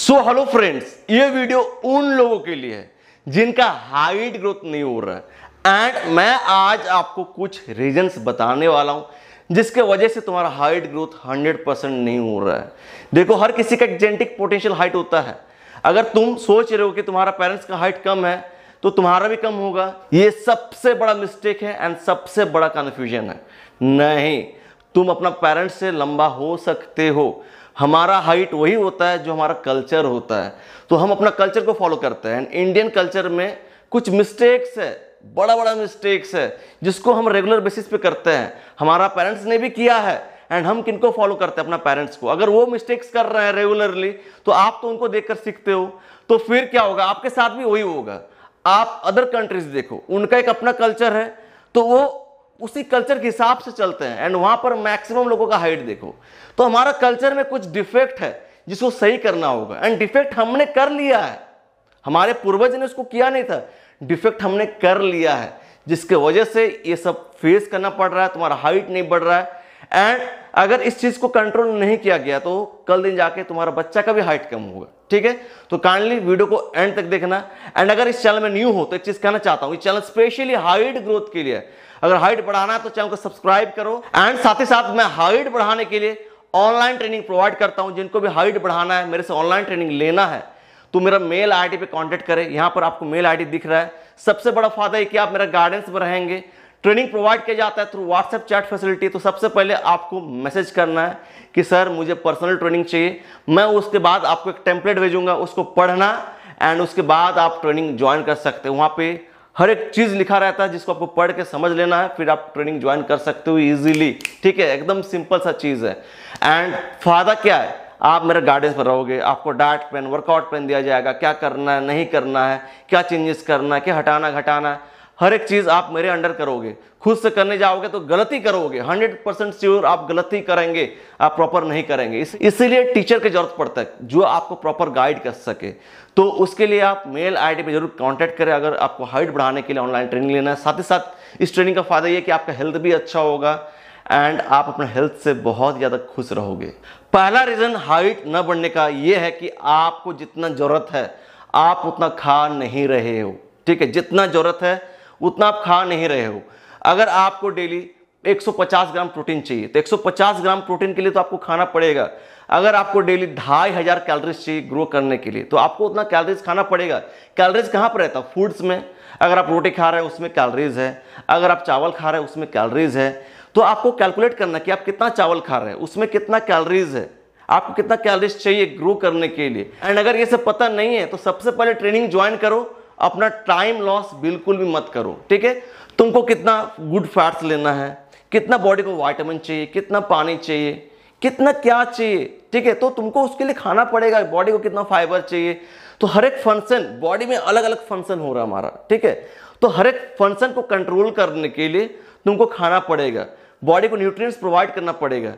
सो hello friends ये video उन लोगों के लिए है जिनका हाइट ग्रोथ नहीं हो रहा है एंड मैं आज आपको कुछ रीजंस बताने वाला हूं जिसके वजह से तुम्हारा हाइट ग्रोथ 100 परसेंट नहीं हो रहा है देखो हर किसी का जेनेटिक पोटेंशियल हाइट होता है अगर तुम सोच रहे हो कि तुम्हारा पेरेंट्स का हाइट कम है तो तुम्हारा भी कम होगा ये सबसे बड़ा मिस्टेक है एंड सबसे बड़ा कन्फ्यूजन है नहीं तुम अपना पेरेंट्स से लंबा हो सकते हो हमारा हाइट वही होता है जो हमारा कल्चर होता है तो हम अपना कल्चर को फॉलो करते हैं इंडियन कल्चर में कुछ मिस्टेक्स है बड़ा बड़ा मिस्टेक्स है जिसको हम रेगुलर बेसिस पे करते हैं हमारा पेरेंट्स ने भी किया है एंड हम किनको फॉलो करते हैं अपना पेरेंट्स को अगर वो मिस्टेक्स कर रहे हैं रेगुलरली तो आप तो उनको देखकर सीखते हो तो फिर क्या होगा आपके साथ भी वही होगा आप अदर कंट्रीज देखो उनका एक अपना कल्चर है तो वो उसी कल्चर के हिसाब से चलते हैं एंड वहां पर मैक्सिमम लोगों का हाइट देखो तो हमारा कल्चर में कुछ डिफेक्ट है जिसको सही करना होगा एंड डिफेक्ट हमने कर लिया है हमारे पूर्वज ने उसको किया नहीं था डिफेक्ट हमने कर लिया है जिसके वजह से ये सब फेस करना पड़ रहा है तुम्हारा हाइट नहीं बढ़ रहा है एंड अगर इस चीज को कंट्रोल नहीं किया गया तो कल दिन जाके तुम्हारा बच्चा का भी हाइट कम होगा ठीक है तो काइंडली वीडियो को एंड तक देखना एंड अगर इस चैनल में न्यू हो तो एक चीज कहना चाहता हूं इस चैनल स्पेशली हाइट ग्रोथ के लिए अगर हाइट बढ़ाना है तो चैनल को सब्सक्राइब करो एंड साथ ही साथ मैं हाइट बढ़ाने के लिए ऑनलाइन ट्रेनिंग प्रोवाइड करता हूं जिनको भी हाइट बढ़ाना है मेरे से ऑनलाइन ट्रेनिंग लेना है तो मेरा मेल आईडी पे कांटेक्ट करें यहां पर आपको मेल आईडी दिख रहा है सबसे बड़ा फायदा है कि आप मेरा गाइडेंस में रहेंगे ट्रेनिंग प्रोवाइड किया जाता है थ्रू व्हाट्सएप चैट फैसिलिटी तो सबसे पहले आपको मैसेज करना है कि सर मुझे पर्सनल ट्रेनिंग चाहिए मैं उसके बाद आपको एक टेम्पलेट भेजूंगा उसको पढ़ना एंड उसके बाद आप ट्रेनिंग ज्वाइन कर सकते हो वहाँ पे हर एक चीज़ लिखा रहता है जिसको आपको पढ़ के समझ लेना है फिर आप ट्रेनिंग ज्वाइन कर सकते हो ईजिली ठीक है एकदम सिंपल सा चीज़ है एंड फायदा क्या है आप मेरे गाइडेंस पर रहोगे आपको डाइट प्लान वर्कआउट प्लान दिया जाएगा क्या करना है नहीं करना है क्या चेंजेस करना है क्या हटाना घटाना है हर एक चीज़ आप मेरे अंडर करोगे खुद से करने जाओगे तो गलती करोगे 100 परसेंट श्योर आप गलती करेंगे आप प्रॉपर नहीं करेंगे इस इसीलिए टीचर की जरूरत पड़ता है जो आपको प्रॉपर गाइड कर सके तो उसके लिए आप मेल आईडी पे जरूर कांटेक्ट करें अगर आपको हाइट बढ़ाने के लिए ऑनलाइन ट्रेनिंग लेना है साथ ही साथ इस ट्रेनिंग का फायदा ये कि आपका हेल्थ भी अच्छा होगा एंड आप अपने हेल्थ से बहुत ज़्यादा खुश रहोगे पहला रीज़न हाइट न बढ़ने का ये है कि आपको जितना ज़रूरत है आप उतना खा नहीं रहे हो ठीक है जितना ज़रूरत है उतना आप खा नहीं रहे हो अगर आपको डेली 150 ग्राम प्रोटीन चाहिए तो 150 ग्राम प्रोटीन के लिए तो आपको खाना पड़ेगा अगर आपको डेली ढाई हज़ार कैलरीज चाहिए ग्रो करने के लिए तो आपको उतना कैलरीज खाना पड़ेगा कैलरीज कहाँ पर रहता है फूड्स में अगर आप रोटी खा रहे हैं उसमें कैलरीज है अगर आप चावल खा रहे हैं उसमें कैलरीज है तो आपको कैलकुलेट करना कि आप कितना चावल खा रहे हैं उसमें कितना कैलरीज है आपको कितना कैलरीज चाहिए ग्रो करने के लिए एंड अगर ये सब पता नहीं है तो सबसे पहले ट्रेनिंग ज्वाइन करो अपना टाइम लॉस बिल्कुल भी मत करो ठीक है तुमको कितना गुड फैट्स लेना है कितना बॉडी को वाइटामिन चाहिए कितना पानी चाहिए कितना क्या चाहिए ठीक है तो तुमको उसके लिए खाना पड़ेगा बॉडी को कितना फाइबर चाहिए तो हर एक फंक्शन बॉडी में अलग अलग फंक्शन हो रहा है हमारा ठीक है तो हर एक फंक्शन को कंट्रोल करने के लिए तुमको खाना पड़ेगा बॉडी को न्यूट्रिएंट्स प्रोवाइड करना पड़ेगा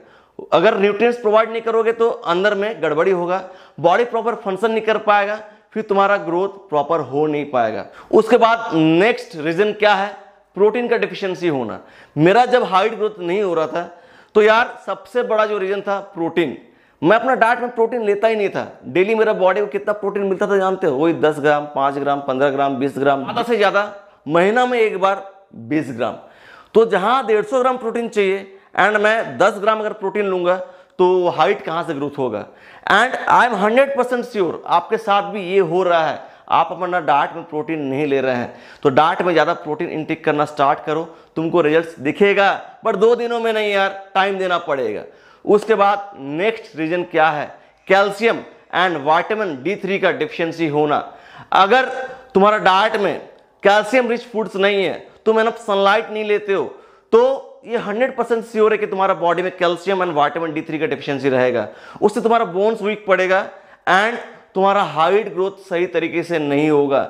अगर न्यूट्रिएंट्स प्रोवाइड नहीं करोगे तो अंदर में गड़बड़ी होगा बॉडी प्रॉपर फंक्शन नहीं कर पाएगा फिर तुम्हारा ग्रोथ प्रॉपर हो नहीं पाएगा उसके बाद नेक्स्ट रीजन क्या है प्रोटीन का डिफिशियंसी होना मेरा जब हाइट ग्रोथ नहीं हो रहा था तो यार सबसे बड़ा जो रीजन था प्रोटीन मैं अपना डाइट में प्रोटीन लेता ही नहीं था डेली मेरा बॉडी को कितना प्रोटीन मिलता था जानते हो वही दस ग्राम पांच ग्राम पंद्रह ग्राम बीस ग्राम ज़्यादा से ज़्यादा महीना में एक बार बीस ग्राम तो डेढ़ सौ ग्राम प्रोटीन चाहिए एंड मैं दस ग्राम अगर प्रोटीन लूंगा तो हाइट कहाँ से ग्रोथ होगा and I am hundred percent sure आपके साथ भी ये हो रहा है आप अपना डाट में प्रोटीन नहीं ले रहे हैं तो डाट में ज़्यादा प्रोटीन इंटेक करना स्टार्ट करो तुमको रिजल्ट दिखेगा बट दो दिनों में नहीं यार टाइम देना पड़ेगा उसके बाद नेक्स्ट रीजन क्या है calcium and vitamin D three का डिफिशियंसी होना अगर तुम्हारा डाइट में कैल्शियम रिच फूड्स नहीं है तुम एनफ सनलाइट नहीं लेते हो तो ये 100 परसेंट श्योर है कि तुम्हारा बॉडी में calcium and vitamin D three का डिफिशियंसी रहेगा उससे तुम्हारा बोन्स वीक पड़ेगा एंड तुम्हारा हाइट ग्रोथ सही तरीके से नहीं होगा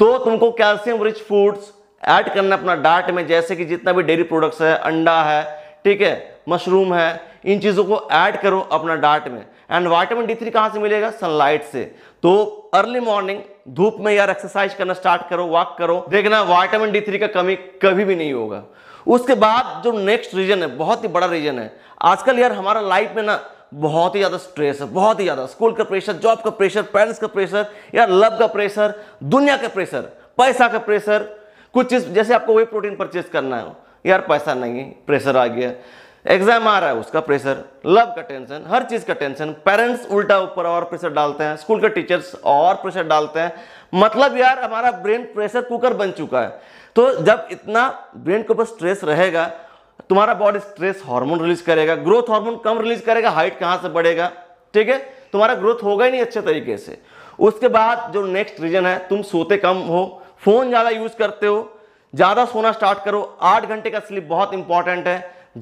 तो तुमको कैल्शियम रिच फूड्स ऐड करना अपना डाइट में जैसे कि जितना भी डेयरी प्रोडक्ट्स है अंडा है ठीक है मशरूम है इन चीज़ों को ऐड करो अपना डाइट में एंड वाइटामिन डी थ्री कहाँ से मिलेगा सनलाइट से तो अर्ली मॉर्निंग धूप में यार एक्सरसाइज करना स्टार्ट करो वॉक करो देखना वाइटामिन डी थ्री का कमी कभी भी नहीं होगा उसके बाद जो नेक्स्ट रीजन है बहुत ही बड़ा रीजन है आजकल यार हमारा लाइफ में ना बहुत ही ज़्यादा स्ट्रेस है बहुत ही ज़्यादा स्कूल का प्रेशर जॉब का प्रेशर पेरेंट्स का प्रेशर यार लव का प्रेशर दुनिया का प्रेशर पैसा का प्रेशर कुछ चीज़ जैसे आपको वे प्रोटीन परचेज करना है यार पैसा नहीं है प्रेशर आ गया एग्जाम आ रहा है उसका प्रेशर लव का टेंशन हर चीज का टेंशन पेरेंट्स उल्टा ऊपर और प्रेशर डालते हैं स्कूल के टीचर्स और प्रेशर डालते हैं मतलब यार हमारा ब्रेन प्रेशर कुकर बन चुका है तो जब इतना ब्रेन के ऊपर स्ट्रेस रहेगा तुम्हारा बॉडी स्ट्रेस हार्मोन रिलीज करेगा ग्रोथ हार्मोन कम रिलीज करेगा हाइट कहाँ से बढ़ेगा ठीक है तुम्हारा ग्रोथ होगा ही नहीं अच्छे तरीके से उसके बाद जो नेक्स्ट रीजन है तुम सोते कम हो फोन ज़्यादा यूज करते हो ज़्यादा सोना स्टार्ट करो आठ घंटे का स्लीप बहुत इंपॉर्टेंट है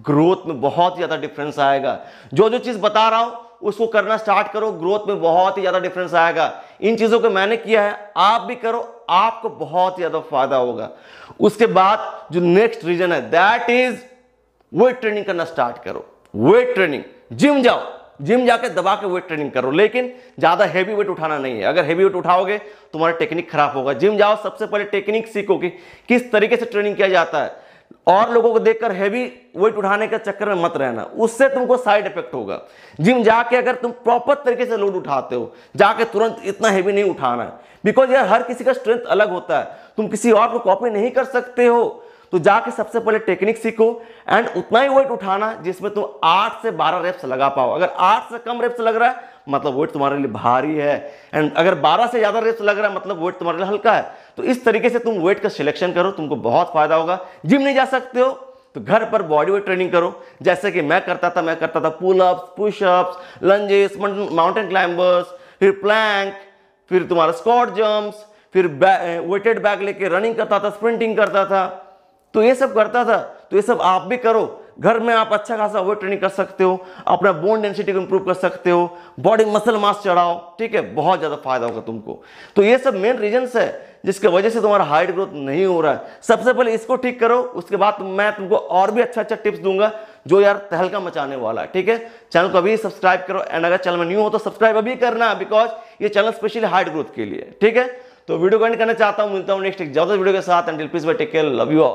ग्रोथ में बहुत ही ज़्यादा डिफरेंस आएगा जो जो चीज़ बता रहा हूं उसको करना स्टार्ट करो ग्रोथ में बहुत ही ज़्यादा डिफरेंस आएगा इन चीज़ों को मैंने किया है आप भी करो आपको बहुत ही ज़्यादा फायदा होगा उसके बाद जो नेक्स्ट रीजन है दैट इज वेट ट्रेनिंग करना स्टार्ट करो वेट ट्रेनिंग जिम जाओ जिम जाके दबा के वेट ट्रेनिंग करो लेकिन ज़्यादा हैवी वेट उठाना नहीं है अगर हैवी वेट उठाओगे तुम्हारा टेक्निक खराब होगा जिम जाओ सबसे पहले टेक्निक सीखो कि किस तरीके से ट्रेनिंग किया जाता है और लोगों को देखकर हैवी वेट उठाने के चक्कर में मत रहना उससे तुमको साइड इफेक्ट होगा जिम जाके अगर तुम प्रॉपर तरीके से लोड उठाते हो जाके तुरंत इतना हैवी नहीं उठाना है बिकॉज यार हर किसी का स्ट्रेंथ अलग होता है तुम किसी और को कॉपी नहीं कर सकते हो तो जाके सबसे पहले टेक्निक सीखो एंड उतना ही वेट उठाना जिसमें तुम आठ से बारह रेप्स लगा पाओ अगर आठ से कम रेप्स लग रहा है मतलब वेट तुम्हारे लिए भारी है एंड अगर बारह से ज़्यादा रेप्स लग रहा है मतलब वेट तुम्हारे लिए हल्का है तो इस तरीके से तुम वेट का सिलेक्शन करो तुमको बहुत फायदा होगा जिम नहीं जा सकते हो तो घर पर बॉडी वेट ट्रेनिंग करो जैसे कि मैं करता था मैं करता था pull ups push ups lunges mountain climbers फिर प्लैंक फिर तुम्हारा स्कॉट जम्प फिर वेटेड बैग eh, लेके रनिंग करता था स्प्रिंटिंग करता था तो ये सब करता था तो ये सब आप भी करो घर में आप अच्छा खासा वेट ट्रेनिंग कर सकते हो अपना बोन डेंसिटी को इंप्रूव कर सकते हो बॉडी मसल मास चढ़ाओ ठीक है बहुत ज़्यादा फायदा होगा तुमको तो ये सब मेन रीजन्स है जिसके वजह से तुम्हारा हाइट ग्रोथ नहीं हो रहा है सबसे पहले इसको ठीक करो उसके बाद मैं तुमको और भी अच्छा अच्छा टिप्स दूंगा जो यार तहलका मचाने वाला है ठीक है चैनल को अभी सब्सक्राइब करो एंड अगर चैनल में न्यू हो तो सब्सक्राइब अभी करना बिकॉज ये चैनल स्पेशली हाइट ग्रोथ के लिए ठीक है तो वीडियो को एंड करना चाहता हूँ मिलता हूँ नेक्स्ट एक ज्यादा वीडियो के साथ and please bye take care love you